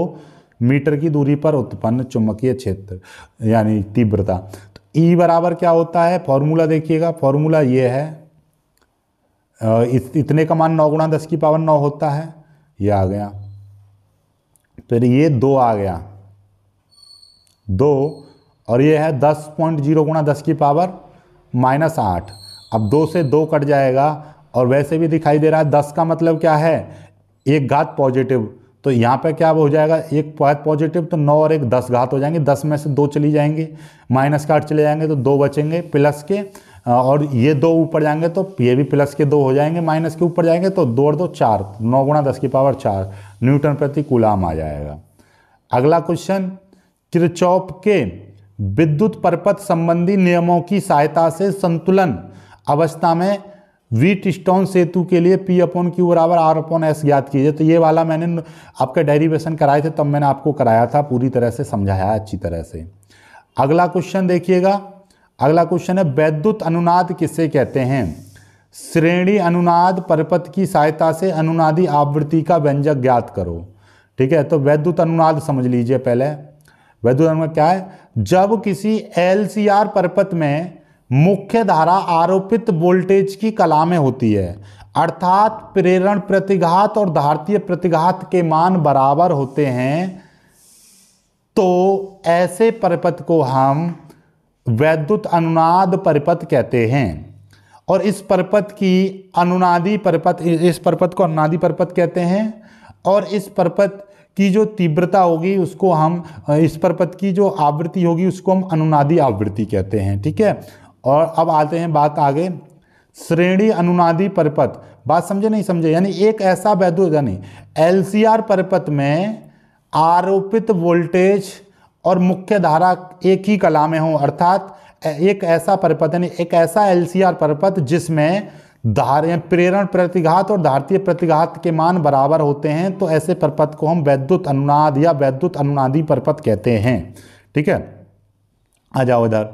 मीटर की दूरी पर उत्पन्न चुंबकीय क्षेत्र यानी तीव्रता तो ई e बराबर क्या होता है फॉर्मूला देखिएगा फॉर्मूला ये है इत, इतने का मान नौ गुणा दस की पावर नौ होता है ये आ गया फिर ये दो आ गया दो और ये है दस पॉइंट जीरो गुणा दस की पावर माइनस आठ अब दो से दो कट जाएगा और वैसे भी दिखाई दे रहा है दस का मतलब क्या है एक घात पॉजिटिव तो यहाँ पे क्या हो जाएगा एक पॉजिटिव तो नौ और एक दस घात हो जाएंगे दस में से दो चली जाएंगे माइनस का आठ चले जाएंगे तो दो बचेंगे प्लस के और ये दो ऊपर जाएंगे तो ये भी प्लस के दो हो जाएंगे माइनस के ऊपर जाएंगे तो दो और दो चार नौ गुणा दस की पावर चार न्यूटन प्रति गुलाम आ जाएगा अगला क्वेश्चन किरचौप के विद्युत परपथ संबंधी नियमों की सहायता से संतुलन अवस्था में वीट स्टोन सेतु के लिए पी अपॉन क्यू बराबर आर अपॉन एस याद कीजिए तो ये वाला मैंने आपका डेरिवेशन कराए थे तब मैंने आपको कराया था पूरी तरह से समझाया अच्छी तरह से अगला क्वेश्चन देखिएगा अगला क्वेश्चन है वैद्युत अनुनाद किसे कहते हैं श्रेणी अनुनाद परपथ की सहायता से अनुनादी आवृत्ति का व्यंजक ज्ञात करो ठीक है तो वैद्युत अनुनाद समझ लीजिए पहले वैद्युत अनुनाद क्या है जब किसी एल सी आर परपथ में मुख्य धारा आरोपित वोल्टेज की कला में होती है अर्थात प्रेरण प्रतिघात और धारतीय प्रतिघात के मान बराबर होते हैं तो ऐसे परिपथ को हम वैद्युत अनुनाद परिपथ कहते हैं और इस परिपथ की अनुनादी परिपथ इस परिपथ को अनुनादी परिपथ कहते हैं और इस परिपथ की जो तीव्रता होगी उसको हम इस परिपथ की जो आवृत्ति होगी उसको हम अनुनादी आवृत्ति कहते हैं ठीक है और अब आते हैं बात आगे श्रेणी अनुनादी परिपथ बात समझे नहीं समझे यानी एक ऐसा वैद्युत एल सी आर परपथ में आरोपित वोल्टेज और मुख्य धारा एक ही कला में हो अर्थात एक ऐसा परिपथ यानी एक ऐसा एल सी आर परपथ जिसमें धार प्रेरण प्रतिघात और धारतीय प्रतिघात के मान बराबर होते हैं तो ऐसे परपथ को हम वैद्युत अनुनाद या वैद्युत अनुनादी परपथ कहते हैं ठीक है आ जाओ इधर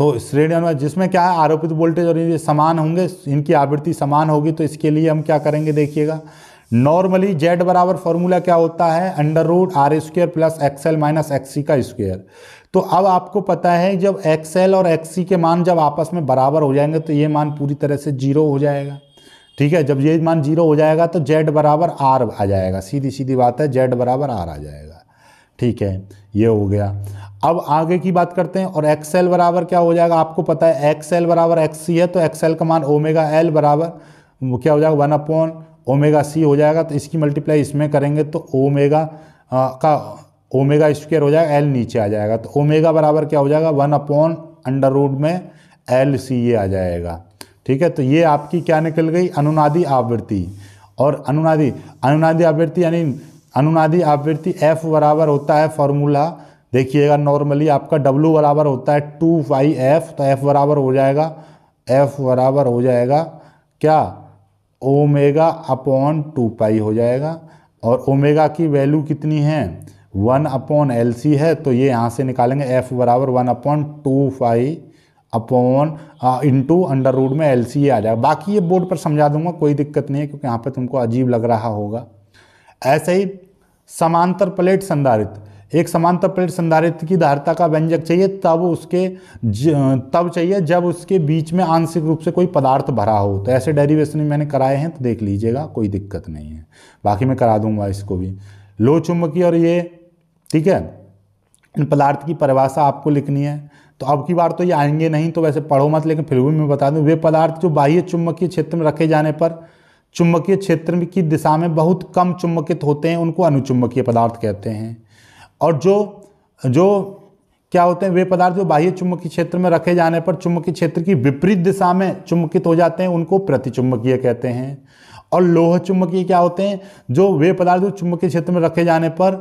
तो श्रेणी अनुपात जिसमें क्या है आरोपित वोल्टेज और ये समान होंगे इनकी आवृत्ति समान होगी तो इसके लिए हम क्या करेंगे देखिएगा नॉर्मली जेड बराबर फॉर्मूला क्या होता है under root R square plus XL minus XC का स्क्वेयर तो अब आपको पता है जब एक्सएल और एक्ससी के मान जब आपस में बराबर हो जाएंगे तो ये मान पूरी तरह से जीरो हो जाएगा ठीक है जब ये मान जीरो हो जाएगा तो जेड बराबर आर आ जाएगा सीधी सीधी बात है जेड बराबर आर आ जाएगा ठीक है ये हो गया अब आगे की बात करते हैं और एक्सएल बराबर क्या हो जाएगा आपको पता है एक्सएल बराबर एक्स सी है तो एक्सएल का मान ओमेगा एल बराबर क्या हो जाएगा वन अपॉन ओमेगा सी हो जाएगा तो इसकी मल्टीप्लाई इसमें करेंगे तो ओमेगा का ओमेगा स्क्वेयर हो जाएगा एल नीचे आ जाएगा तो ओमेगा बराबर क्या हो जाएगा वन अपॉन अंडर रूड में एल सी ये आ जाएगा ठीक है तो ये आपकी क्या निकल गई अनुनादी आवृत्ति और अनुनादी अनुनादी आवृत्ति यानी अनुनादी आवृत्ति एफ बराबर होता है फॉर्मूला देखिएगा नॉर्मली आपका W बराबर होता है टू वाई एफ तो F बराबर हो जाएगा F बराबर हो जाएगा क्या ओमेगा अपॉन टू पाई हो जाएगा और ओमेगा की वैल्यू कितनी है वन अपॉन एल सी है तो ये यहाँ से निकालेंगे एफ बराबर one upon two phi upon into under root में एल सी आ जाएगा बाकी ये बोर्ड पर समझा दूंगा कोई दिक्कत नहीं है क्योंकि यहाँ पर तुमको अजीब लग रहा होगा ऐसे ही समांतर प्लेट संधारित्र एक समांतर प्लेट संधारित्र की धारिता का व्यंजक चाहिए तब उसके तब चाहिए जब उसके बीच में आंशिक रूप से कोई पदार्थ भरा हो तो ऐसे डेरिवेशन मैंने कराए हैं तो देख लीजिएगा कोई दिक्कत नहीं है बाकी मैं करा दूंगा इसको भी लो चुंबकीय और ये ठीक है इन पदार्थ की परिभाषा आपको लिखनी है तो अब की बार तो ये आएंगे नहीं तो वैसे पढ़ो मत लेकिन फिर भी मैं बता दूं वे पदार्थ जो बाह्य चुंबकीय क्षेत्र में रखे जाने पर चुंबकीय क्षेत्र की दिशा में बहुत कम चुंबकित होते हैं उनको अनुचुंबकीय पदार्थ कहते हैं और जो जो क्या होते हैं वे पदार्थ जो बाह्य चुंबकीय क्षेत्र में रखे जाने पर चुंबकीय क्षेत्र की विपरीत दिशा में चुंबकित हो जाते हैं उनको प्रतिचुंबकीय कहते हैं और लोह चुंबकीय क्या होते हैं जो वे पदार्थ जो चुंबकीय क्षेत्र में रखे जाने पर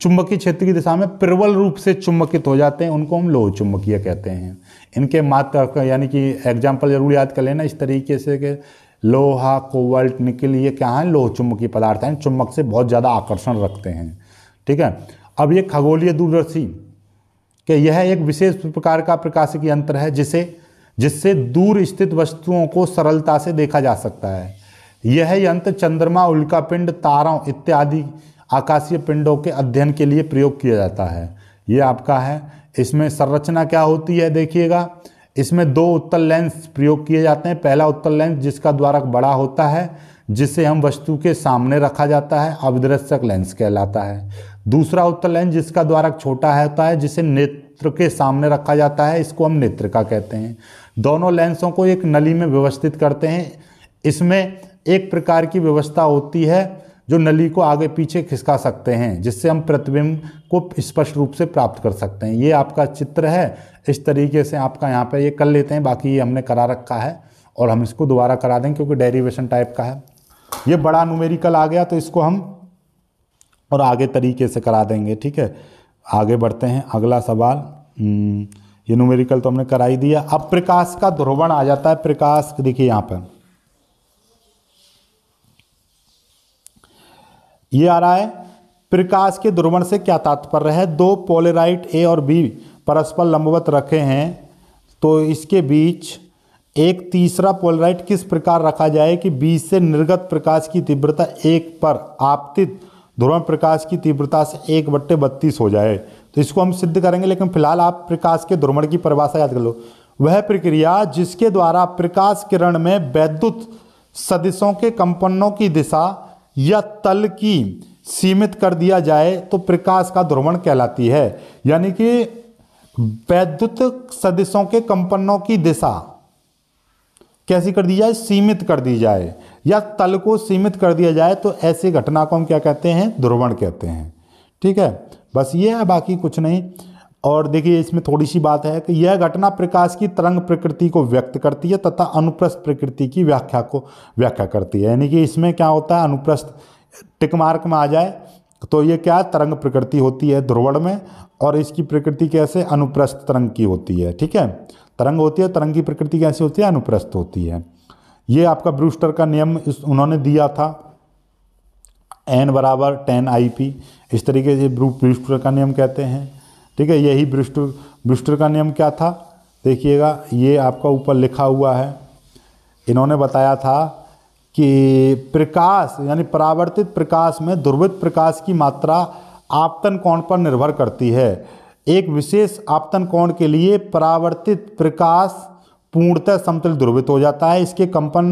चुंबकीय क्षेत्र की दिशा में प्रबल रूप से चुंबकित हो जाते हैं उनको हम लोह चुंबकीय कहते हैं इनके मात्र यानी कि एग्जाम्पल जरूर याद कर लेना इस तरीके से कि लोहा कोवल्ट निकल ये क्या है लोह चुंबकीय पदार्थ हैं चुंबक से बहुत ज़्यादा आकर्षण रखते हैं ठीक है अब ये खगोलीय दूरदर्शी के यह एक विशेष प्रकार का प्रकाशिक यंत्र है जिसे जिससे दूर स्थित वस्तुओं को सरलता से देखा जा सकता है यह यंत्र चंद्रमा उल्का पिंड तारों इत्यादि आकाशीय पिंडों के अध्ययन के लिए प्रयोग किया जाता है ये आपका है इसमें संरचना क्या होती है देखिएगा इसमें दो उत्तल लेंस प्रयोग किए जाते हैं पहला उत्तल लेंस जिसका द्वारा बड़ा होता है जिसे हम वस्तु के सामने रखा जाता है अवदृश्यक लेंस कहलाता है दूसरा उत्तल लेंस जिसका द्वारा छोटा होता है जिसे नेत्र के सामने रखा जाता है इसको हम नेत्रिका कहते हैं दोनों लेंसों को एक नली में व्यवस्थित करते हैं इसमें एक प्रकार की व्यवस्था होती है जो नली को आगे पीछे खिसका सकते हैं जिससे हम प्रतिबिंब को स्पष्ट रूप से प्राप्त कर सकते हैं ये आपका चित्र है इस तरीके से आपका यहाँ पे ये कर लेते हैं बाकी ये हमने करा रखा है और हम इसको दोबारा करा दें क्योंकि डेरिवेशन टाइप का है ये बड़ा न्यूमेरिकल आ गया तो इसको हम और आगे तरीके से करा देंगे ठीक है आगे बढ़ते हैं अगला सवाल हम्म, ये न्यूमेरिकल तो हमने करा ही दिया अब प्रकाश का ध्रुवण आ जाता है प्रकाश देखिए यहां पर ये आ रहा है प्रकाश के ध्रुवण से क्या तात्पर्य है दो पोलेराइट ए और बी परस्पर लंबवत रखे हैं तो इसके बीच एक तीसरा पोलराइट किस प्रकार रखा जाए कि बीच से निर्गत प्रकाश की तीव्रता एक पर आपतित ध्रुवण प्रकाश की तीव्रता से एक बट्टे बत्तीस हो जाए तो इसको हम सिद्ध करेंगे लेकिन फिलहाल आप प्रकाश के ध्रुवण की परिभाषा याद कर लो वह प्रक्रिया जिसके द्वारा प्रकाश किरण में वैद्युत सदिशों के कंपनों की दिशा या तल की सीमित कर दिया जाए तो प्रकाश का ध्रुवण कहलाती है यानी कि वैद्युत सदिशों के कंपनों की दिशा कैसी कर दी जाए सीमित कर दी जाए या तल को सीमित कर दिया जाए तो ऐसी घटना को हम क्या कहते हैं ध्रुवण कहते हैं ठीक है बस ये है बाकी कुछ नहीं और देखिए इसमें थोड़ी सी बात है कि यह घटना प्रकाश की तरंग प्रकृति को व्यक्त करती है तथा अनुप्रस्थ प्रकृति की व्याख्या को व्याख्या करती है यानी कि इसमें क्या होता है अनुप्रस्थ टिक मार्क में आ जाए तो ये क्या तरंग प्रकृति होती है ध्रुवण में और इसकी प्रकृति कैसे अनुप्रस्थ तरंग की होती है ठीक है तरंग होती है तरंग की प्रकृति कैसी होती है अनुप्रस्थ होती है ये आपका ब्रूस्टर का नियम इस उन्होंने दिया था एन बराबर टेन आई पी इस तरीके से ब्रूस्टर का नियम कहते हैं ठीक है यही ब्रूस्टर ब्रूस्टर का नियम क्या था देखिएगा ये आपका ऊपर लिखा हुआ है इन्होंने बताया था कि प्रकाश यानी परावर्तित प्रकाश में ध्रुवित प्रकाश की मात्रा आपतन कोण पर निर्भर करती है एक विशेष आपतन कोण के लिए परावर्तित प्रकाश पूर्णतः समतल ध्रुवित हो जाता है इसके कंपन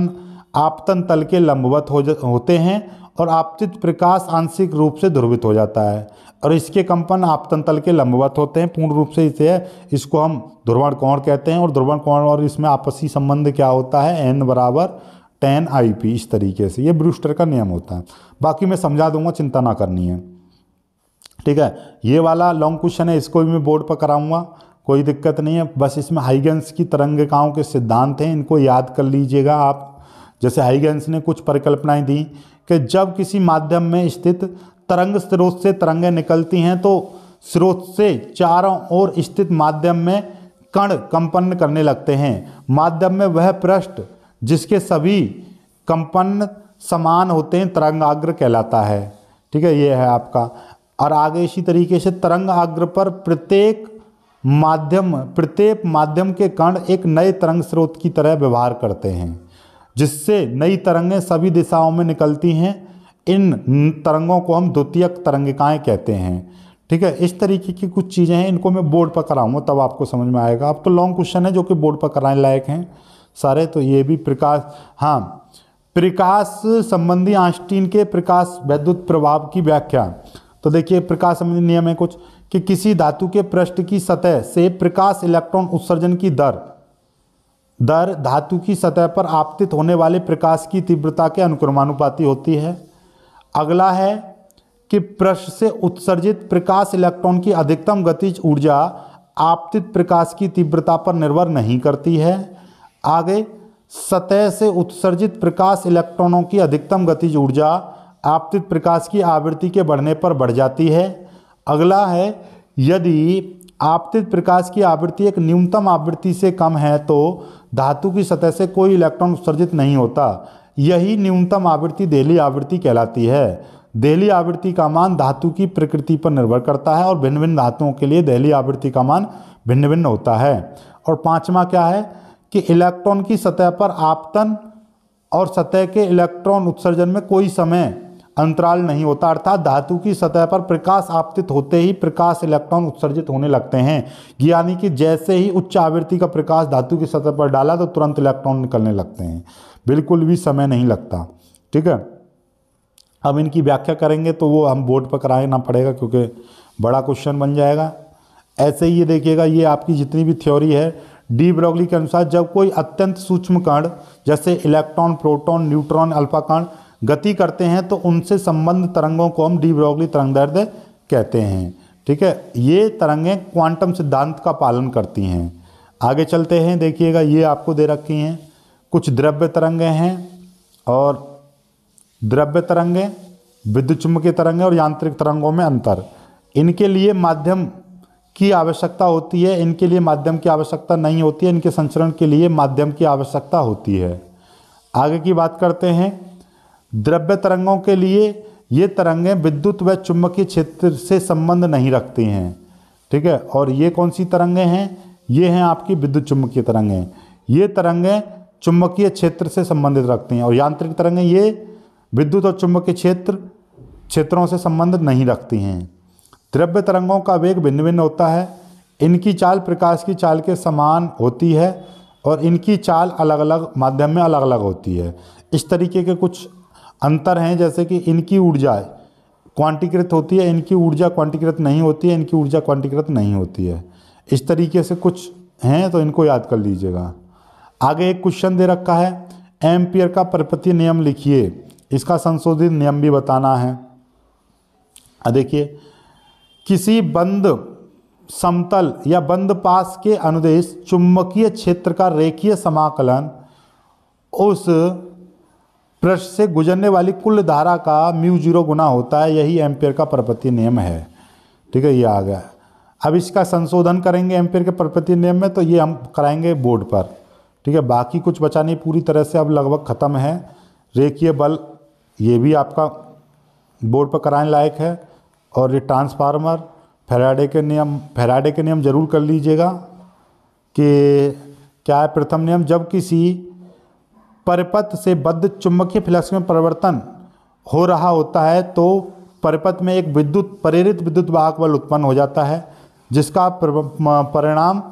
आपतन तल के लंबवत हो होते हैं और आपतित प्रकाश आंशिक रूप से ध्रुवित हो जाता है और इसके कंपन आपतन तल के लंबवत होते हैं पूर्ण रूप से इसे इसको हम ध्रुवण कोण कहते हैं और ध्रुवण कोण और इसमें आपसी संबंध क्या होता है एन बराबर टेन आई पी इस तरीके से ये ब्रूस्टर का नियम होता है बाकी मैं समझा दूंगा चिंता ना करनी है ठीक है ये वाला लॉन्ग क्वेश्चन है इसको भी मैं बोर्ड पर कराऊंगा कोई दिक्कत नहीं है बस इसमें हाइगेंस की तरंगिकाओं के सिद्धांत हैं इनको याद कर लीजिएगा आप जैसे हाइगेंस ने कुछ परिकल्पनाएं दी कि जब किसी माध्यम में स्थित तरंग स्रोत से तरंगें निकलती हैं तो स्रोत से चारों ओर स्थित माध्यम में कण कंपन्न करने लगते हैं माध्यम में वह पृष्ठ जिसके सभी कंपन्न समान होते हैं तरंगाग्र कहलाता है ठीक है ये है आपका और आगे इसी तरीके से तरंग आग्र पर प्रत्येक माध्यम प्रत्येक माध्यम के कण एक नए तरंग स्रोत की तरह व्यवहार करते हैं जिससे नई तरंगें सभी दिशाओं में निकलती हैं इन तरंगों को हम द्वितीयक तरंगिकाएँ कहते हैं ठीक है इस तरीके की कुछ चीज़ें हैं इनको मैं बोर्ड पर कराऊंगा तब आपको समझ में आएगा आपको तो लॉन्ग क्वेश्चन है जो कि बोर्ड पर कराने लायक हैं सारे तो ये भी प्रकाश हाँ प्रकाश संबंधी आंस्टीन के प्रकाश वैद्युत प्रभाव की व्याख्या तो देखिए प्रकाश संबंधी नियम है कुछ कि किसी धातु के पृष्ठ की सतह से प्रकाश इलेक्ट्रॉन उत्सर्जन की दर दर धातु की सतह पर आपतित होने वाले प्रकाश की तीव्रता के अनुक्रमानुपाती होती है अगला है कि पृष्ठ से उत्सर्जित प्रकाश इलेक्ट्रॉन की अधिकतम गतिज ऊर्जा आपतित प्रकाश की तीव्रता पर निर्भर नहीं करती है आगे सतह से उत्सर्जित प्रकाश इलेक्ट्रॉनों की अधिकतम गतिज ऊर्जा आपतित प्रकाश की आवृत्ति के बढ़ने पर बढ़ जाती है अगला है यदि आपतित प्रकाश की आवृत्ति एक न्यूनतम आवृत्ति से कम है तो धातु की सतह से कोई इलेक्ट्रॉन उत्सर्जित नहीं होता यही न्यूनतम आवृत्ति देहली आवृत्ति कहलाती है देहली आवृत्ति का मान धातु की प्रकृति पर निर्भर करता है और भिन्न भिन्न धातुओं के लिए देहली आवृत्ति का मान भिन्न भिन्न होता है और पाँचवा क्या है कि इलेक्ट्रॉन की सतह पर आपतन और सतह के इलेक्ट्रॉन उत्सर्जन में कोई समय अंतराल नहीं होता अर्थात धातु की सतह पर प्रकाश आपतित होते ही प्रकाश इलेक्ट्रॉन उत्सर्जित होने लगते हैं यानी कि जैसे ही उच्च आवृत्ति का प्रकाश धातु की सतह पर डाला तो तुरंत इलेक्ट्रॉन निकलने लगते हैं बिल्कुल भी समय नहीं लगता ठीक है अब इनकी व्याख्या करेंगे तो वो हम बोर्ड पर कराना पड़ेगा क्योंकि बड़ा क्वेश्चन बन जाएगा ऐसे ही ये देखिएगा ये आपकी जितनी भी थ्योरी है डी ब्रॉगली के अनुसार जब कोई अत्यंत सूक्ष्म कण जैसे इलेक्ट्रॉन प्रोटॉन न्यूट्रॉन अल्फा कण गति करते हैं तो उनसे संबंध तरंगों को हम डी ब्रॉगली तरंग दर्द कहते हैं ठीक है ये तरंगें क्वांटम सिद्धांत का पालन करती हैं आगे चलते हैं देखिएगा ये आपको दे रखी हैं कुछ द्रव्य तरंगें हैं और द्रव्य तरंगें विद्युत चुंबकीय तरंगें और यांत्रिक तरंगों में अंतर इनके लिए माध्यम की आवश्यकता होती है इनके लिए माध्यम की आवश्यकता नहीं होती है इनके संचरण के लिए माध्यम की आवश्यकता होती है आगे की बात करते हैं द्रव्य तरंगों के लिए ये तरंगें विद्युत व चुंबकीय क्षेत्र से संबंध नहीं रखती हैं ठीक है और ये कौन सी तरंगें हैं ये हैं आपकी विद्युत चुंबकीय तरंगें ये तरंगें चुंबकीय क्षेत्र से संबंधित रखती हैं और यांत्रिक तरंगें ये विद्युत और चुंबकीय क्षेत्र क्षेत्रों से संबंध नहीं रखती हैं द्रव्य तरंगों का वेग भिन्न भिन्न होता है इनकी चाल प्रकाश की चाल के समान होती है और इनकी चाल अलग अलग माध्यम में अलग अलग होती है इस तरीके के कुछ अंतर हैं जैसे कि इनकी ऊर्जा क्वांटिकृत होती है इनकी ऊर्जा क्वांटिकृत नहीं होती है इनकी ऊर्जा क्वांटिकृत नहीं होती है इस तरीके से कुछ हैं तो इनको याद कर लीजिएगा आगे एक क्वेश्चन दे रखा है एम्पियर का प्रपति नियम लिखिए इसका संशोधित नियम भी बताना है देखिए किसी बंद समतल या बंद पास के अनुदेश चुंबकीय क्षेत्र का रेखीय समाकलन उस पृष्ठ से गुजरने वाली कुल धारा का म्यू जीरो गुना होता है यही एम्पेयर का प्रपत्ति नियम है ठीक है ये आ गया अब इसका संशोधन करेंगे एम्पेयर के प्रपत्ति नियम में तो ये हम कराएंगे बोर्ड पर ठीक है बाकी कुछ बचा नहीं पूरी तरह से अब लगभग ख़त्म है रेखीय बल ये भी आपका बोर्ड पर कराने लायक है और ये ट्रांसफार्मर फेराडे के नियम फेराडे के नियम जरूर कर लीजिएगा कि क्या है प्रथम नियम जब किसी परिपथ से बद्ध चुंबकीय फ्लक्स में परिवर्तन हो रहा होता है तो परिपथ में एक विद्युत प्रेरित विद्युत वाहक बल उत्पन्न हो जाता है जिसका परिणाम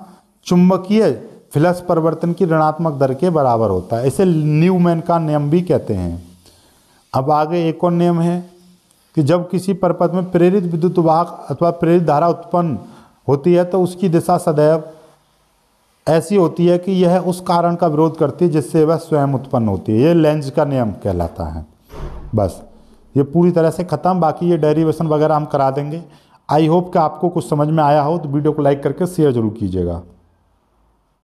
चुंबकीय फ्लक्स परिवर्तन की ऋणात्मक दर के बराबर होता है इसे न्यूमैन का नियम भी कहते हैं अब आगे एक और नियम है कि जब किसी परपथ में प्रेरित विद्युत वाहक अथवा प्रेरित धारा उत्पन्न होती है तो उसकी दिशा सदैव ऐसी होती है कि यह उस कारण का विरोध करती है जिससे वह स्वयं उत्पन्न होती है ये लेंज का नियम कहलाता है बस ये पूरी तरह से ख़त्म बाकी ये डेरिवेशन वगैरह हम करा देंगे आई होप कि आपको कुछ समझ में आया हो तो वीडियो को लाइक करके शेयर जरूर कीजिएगा